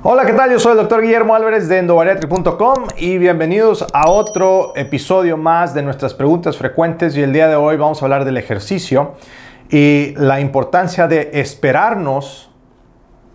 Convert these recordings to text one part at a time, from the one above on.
Hola, ¿qué tal? Yo soy el doctor Guillermo Álvarez de endobariatric.com y bienvenidos a otro episodio más de nuestras preguntas frecuentes y el día de hoy vamos a hablar del ejercicio y la importancia de esperarnos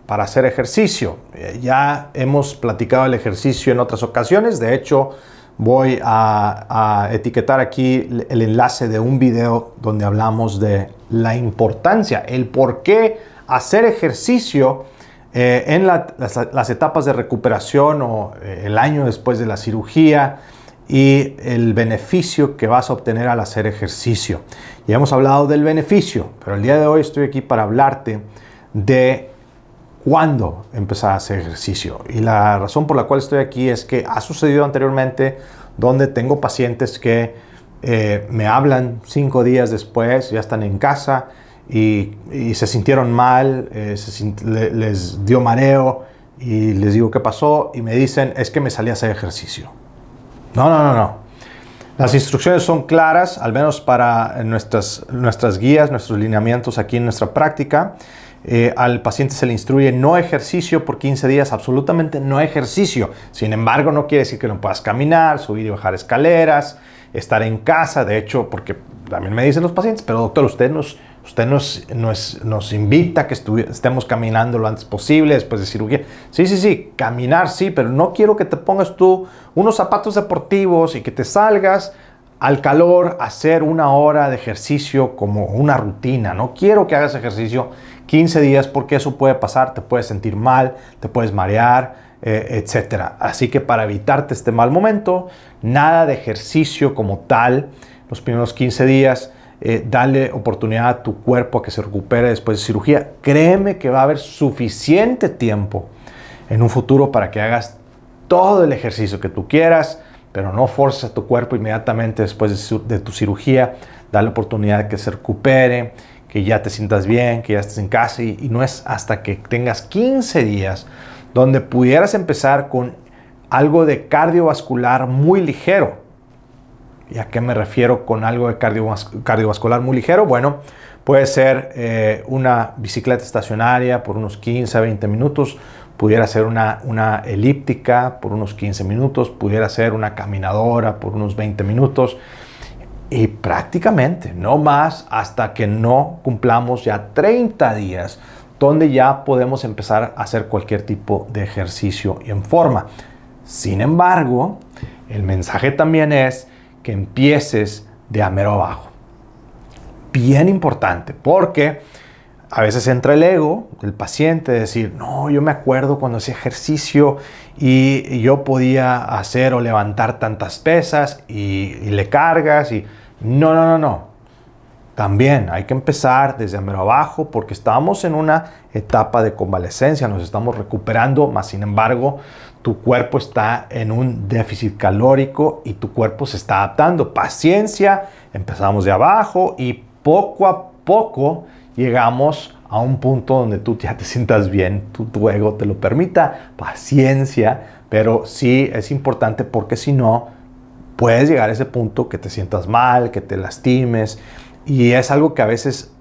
para hacer ejercicio. Eh, ya hemos platicado el ejercicio en otras ocasiones, de hecho voy a, etiquetar aquí el enlace de un video donde hablamos de la importancia, el por qué hacer ejercicio eh, en las, etapas de recuperación o eh, el año después de la cirugía y el beneficio que vas a obtener al hacer ejercicio. Ya hemos hablado del beneficio, pero el día de hoy estoy aquí para hablarte de cuándo empezar a hacer ejercicio. Y la razón por la cual estoy aquí es que ha sucedido anteriormente donde tengo pacientes que eh, me hablan cinco días después, ya están en casa y, se sintieron mal, eh, les dio mareo y les digo qué pasó y me dicen es que me salí a hacer ejercicio. No, no, no, no. Las instrucciones son claras, al menos para nuestras, nuestras guías, nuestros lineamientos aquí en nuestra práctica. Eh, al paciente se le instruye no ejercicio por 15 días, absolutamente no ejercicio. Sin embargo, no quiere decir que no puedas caminar, subir y bajar escaleras, estar en casa, de hecho, porque también me dicen los pacientes, pero doctor, usted nos, usted nos, invita a que estemos caminando lo antes posible después de cirugía. Sí, sí, sí, caminar sí, pero no quiero que te pongas tú unos zapatos deportivos y que te salgas al calor a hacer una hora de ejercicio como una rutina. No quiero que hagas ejercicio 15 días porque eso puede pasar, te puedes sentir mal, te puedes marear, eh, etcétera. etc. Así que para evitarte este mal momento, nada de ejercicio como tal, los primeros 15 días, eh, dale oportunidad a tu cuerpo a que se recupere después de cirugía. Créeme que va a haber suficiente tiempo en un futuro para que hagas todo el ejercicio que tú quieras, pero no forces a tu cuerpo inmediatamente después de, tu cirugía. Dale oportunidad a que se recupere que ya te sientas bien, que ya estés en casa y, no es hasta que tengas 15 días donde pudieras empezar con algo de cardiovascular muy ligero. ¿Y a qué me refiero con algo de cardiovascular muy ligero? Bueno, puede ser eh, una bicicleta estacionaria por unos 15 a 20 minutos, pudiera ser una, una elíptica por unos 15 minutos, pudiera ser una caminadora por unos 20 minutos y prácticamente, no más hasta que no cumplamos ya 30 días donde ya podemos empezar a hacer cualquier tipo de ejercicio en forma. Sin embargo, el mensaje también es que empieces de a mero abajo. Bien importante, porque a veces entra el ego el paciente, decir, no, yo me acuerdo cuando hacía ejercicio y yo podía hacer o levantar tantas pesas y, le cargas y no, no, no, no. También hay que empezar desde abajo porque estamos en una etapa de convalecencia nos estamos recuperando, más sin embargo, tu cuerpo está en un déficit calórico y tu cuerpo se está adaptando. Paciencia, empezamos de abajo y poco a poco llegamos a un punto donde tú ya te sientas bien, tu, tu ego te lo permita, paciencia, pero sí es importante porque si no, puedes llegar a ese punto que te sientas mal, que te lastimes, y es algo que a veces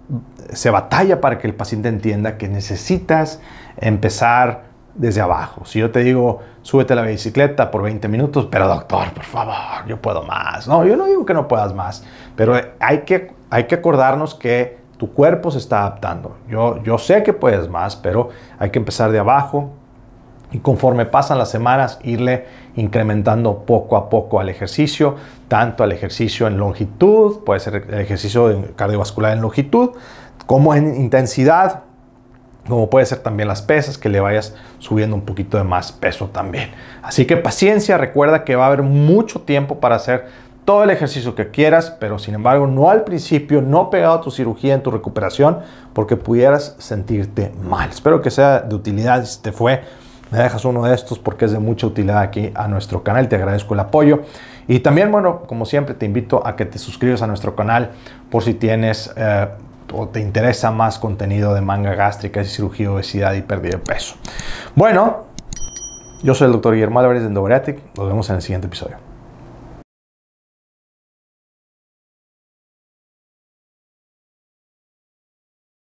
se batalla para que el paciente entienda que necesitas empezar desde abajo. Si yo te digo, súbete la bicicleta por 20 minutos, pero doctor, por favor, yo puedo más. No, yo no digo que no puedas más, pero hay que, hay que acordarnos que tu cuerpo se está adaptando. Yo, yo sé que puedes más, pero hay que empezar de abajo y conforme pasan las semanas irle incrementando poco a poco al ejercicio, tanto al ejercicio en longitud, puede ser el ejercicio cardiovascular en longitud, como en intensidad, como puede ser también las pesas, que le vayas subiendo un poquito de más peso también. Así que paciencia, recuerda que va a haber mucho tiempo para hacer todo el ejercicio que quieras, pero sin embargo no al principio, no pegado a tu cirugía, en tu recuperación, porque pudieras sentirte mal. Espero que sea de utilidad, si te fue, me dejas uno de estos porque es de mucha utilidad aquí a nuestro canal, te agradezco el apoyo. Y también, bueno, como siempre, te invito a que te suscribas a nuestro canal por si tienes... Eh, o te interesa más contenido de manga gástrica y cirugía, obesidad y pérdida de peso. Bueno, yo soy el doctor Guillermo Álvarez de Endobariatic. Nos vemos en el siguiente episodio.